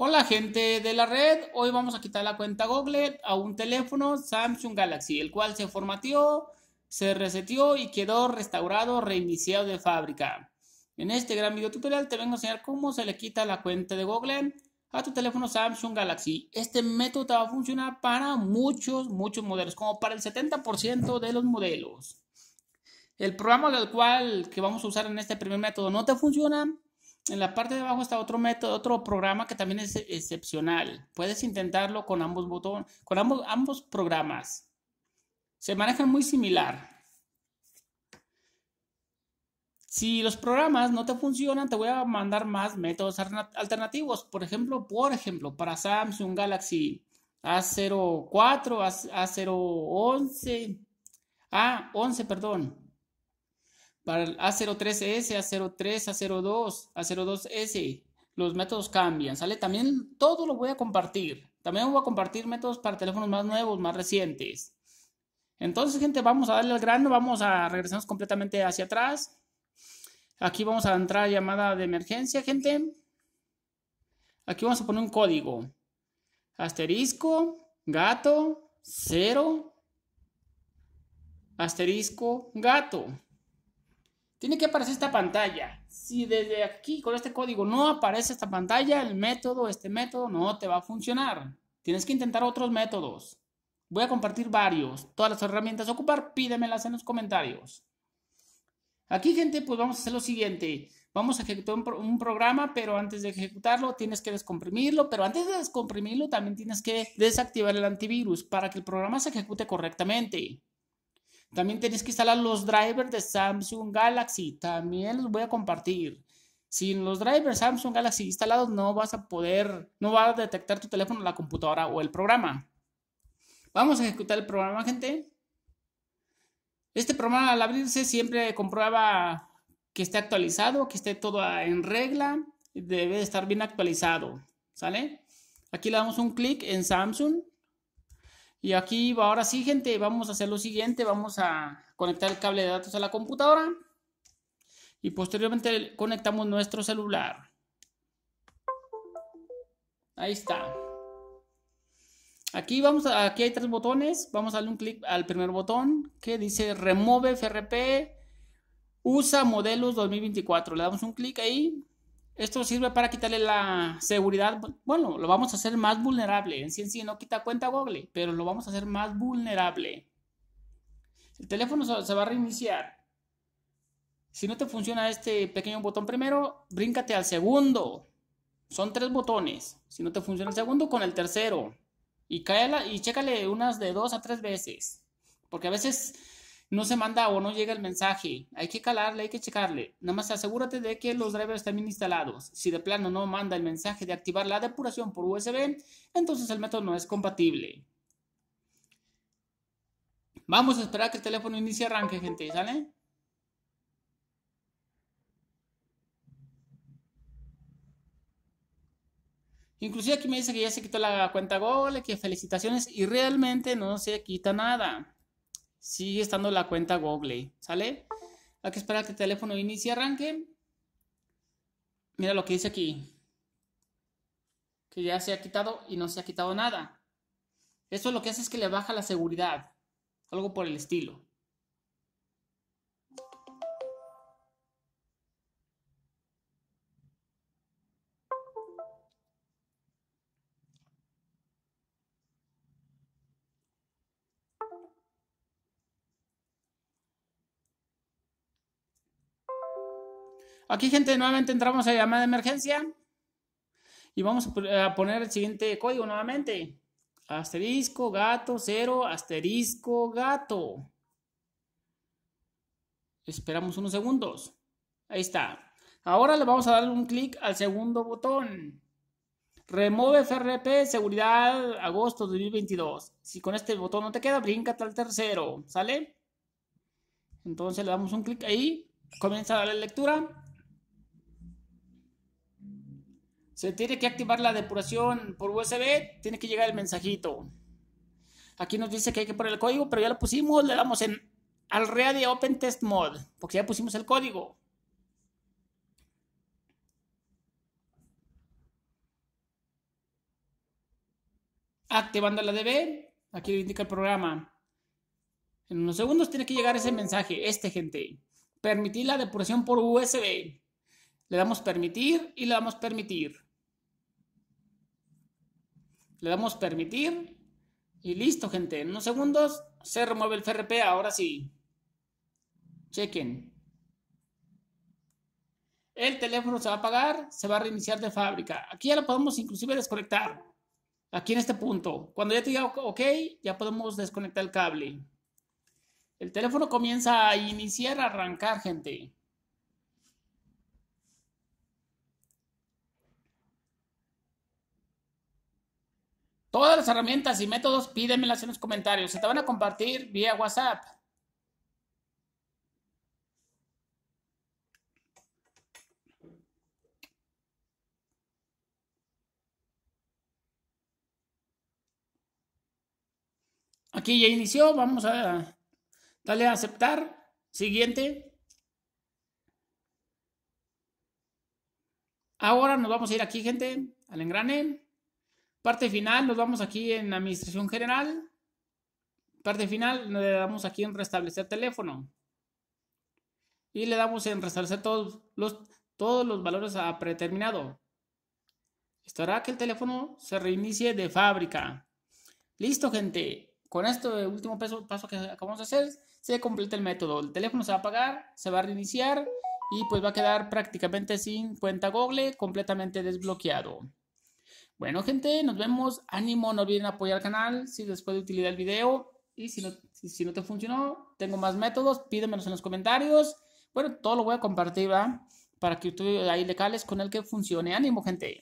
Hola gente de la red, hoy vamos a quitar la cuenta Google a un teléfono Samsung Galaxy, el cual se formateó, se reseteó y quedó restaurado, reiniciado de fábrica. En este gran video tutorial te vengo a enseñar cómo se le quita la cuenta de Google a tu teléfono Samsung Galaxy. Este método te va a funcionar para muchos, muchos modelos, como para el 70% de los modelos. El programa del cual que vamos a usar en este primer método no te funciona, en la parte de abajo está otro método, otro programa que también es excepcional. Puedes intentarlo con ambos botones, con ambos, programas. Se manejan muy similar. Si los programas no te funcionan, te voy a mandar más métodos alternativos. Por ejemplo, por ejemplo, para Samsung Galaxy A04, A011, A11, perdón. Para el A03S, A03, A02, A02S, los métodos cambian, ¿sale? También todo lo voy a compartir. También voy a compartir métodos para teléfonos más nuevos, más recientes. Entonces, gente, vamos a darle al grano, vamos a regresarnos completamente hacia atrás. Aquí vamos a entrar a llamada de emergencia, gente. Aquí vamos a poner un código. Asterisco, gato, cero. Asterisco, gato. Tiene que aparecer esta pantalla. Si desde aquí con este código no aparece esta pantalla, el método, este método no te va a funcionar. Tienes que intentar otros métodos. Voy a compartir varios. Todas las herramientas a ocupar, pídemelas en los comentarios. Aquí, gente, pues vamos a hacer lo siguiente. Vamos a ejecutar un, un, programa, pero antes de ejecutarlo tienes que descomprimirlo, pero antes de descomprimirlo también tienes que desactivar el antivirus para que el programa se ejecute correctamente. También tenéis que instalar los drivers de Samsung Galaxy. También los voy a compartir. Sin los drivers Samsung Galaxy instalados no vas a poder, no va a detectar tu teléfono, la computadora o el programa. Vamos a ejecutar el programa, gente. Este programa al abrirse siempre comprueba que esté actualizado, que esté todo en regla. Debe estar bien actualizado. ¿Sale? Aquí le damos un clic en Samsung. Y aquí ahora sí, gente, vamos a hacer lo siguiente, vamos a conectar el cable de datos a la computadora y posteriormente conectamos nuestro celular. Ahí está. Aquí vamos a, aquí hay tres botones, vamos a darle un clic al primer botón que dice remove FRP usa modelos 2024. Le damos un clic ahí esto sirve para quitarle la seguridad. Bueno, lo vamos a hacer más vulnerable. En sí en sí no quita cuenta Google, pero lo vamos a hacer más vulnerable. El teléfono se va a reiniciar. Si no te funciona este pequeño botón primero, bríncate al segundo. Son tres botones. Si no te funciona el segundo, con el tercero. Y, cáela, y chécale unas de dos a tres veces. Porque a veces no se manda o no llega el mensaje. Hay que calarle, hay que checarle. Nada más asegúrate de que los drivers estén bien instalados. Si de plano no manda el mensaje de activar la depuración por USB, entonces el método no es compatible. Vamos a esperar que el teléfono inicie arranque, gente, ¿sale? Inclusive aquí me dice que ya se quitó la cuenta Google, que felicitaciones y realmente no se quita nada sigue estando la cuenta Google, ¿sale? Hay que esperar a que el teléfono inicie arranque. Mira lo que dice aquí. Que ya se ha quitado y no se ha quitado nada. Eso lo que hace es que le baja la seguridad. Algo por el estilo. Aquí, gente, nuevamente entramos a llamada de emergencia. Y vamos a poner el siguiente código nuevamente. Asterisco, gato, cero, asterisco, gato. Esperamos unos segundos. Ahí está. Ahora le vamos a dar un clic al segundo botón. Remove FRP Seguridad agosto 2022. Si con este botón no te queda, bríncate al tercero. ¿Sale? Entonces le damos un clic ahí. Comienza a lectura. Se tiene que activar la depuración por USB, tiene que llegar el mensajito. Aquí nos dice que hay que poner el código, pero ya lo pusimos, le damos en al de Open Test mode. porque ya pusimos el código. Activando la DB, aquí indica el programa. En unos segundos tiene que llegar ese mensaje, este gente. Permitir la depuración por USB. Le damos permitir y le damos permitir. Le damos permitir. Y listo, gente. En unos segundos se remueve el FRP. Ahora sí. Chequen. El teléfono se va a apagar, se va a reiniciar de fábrica. Aquí ya lo podemos inclusive desconectar. Aquí en este punto. Cuando ya te diga OK, ya podemos desconectar el cable. El teléfono comienza a iniciar, a arrancar, gente. Todas las herramientas y métodos pídemelas en los comentarios. Se te van a compartir vía WhatsApp. Aquí ya inició, vamos a darle a aceptar. Siguiente. Ahora nos vamos a ir aquí, gente, al engrane. Parte final, nos vamos aquí en administración general. Parte final, le damos aquí en restablecer teléfono. Y le damos en restablecer todos los, todos los valores a predeterminado. Esto hará que el teléfono se reinicie de fábrica. Listo, gente. Con este último paso, paso que acabamos de hacer, se completa el método. El teléfono se va a apagar, se va a reiniciar y pues va a quedar prácticamente sin cuenta Google, completamente desbloqueado. Bueno, gente, nos vemos. Ánimo, no olviden apoyar el canal si les puede de utilidad el video. Y si no, si, no te funcionó, tengo más métodos, pídemelos en los comentarios. Bueno, todo lo voy a compartir, ¿verdad? Para que tú ahí le con el que funcione. Ánimo, gente.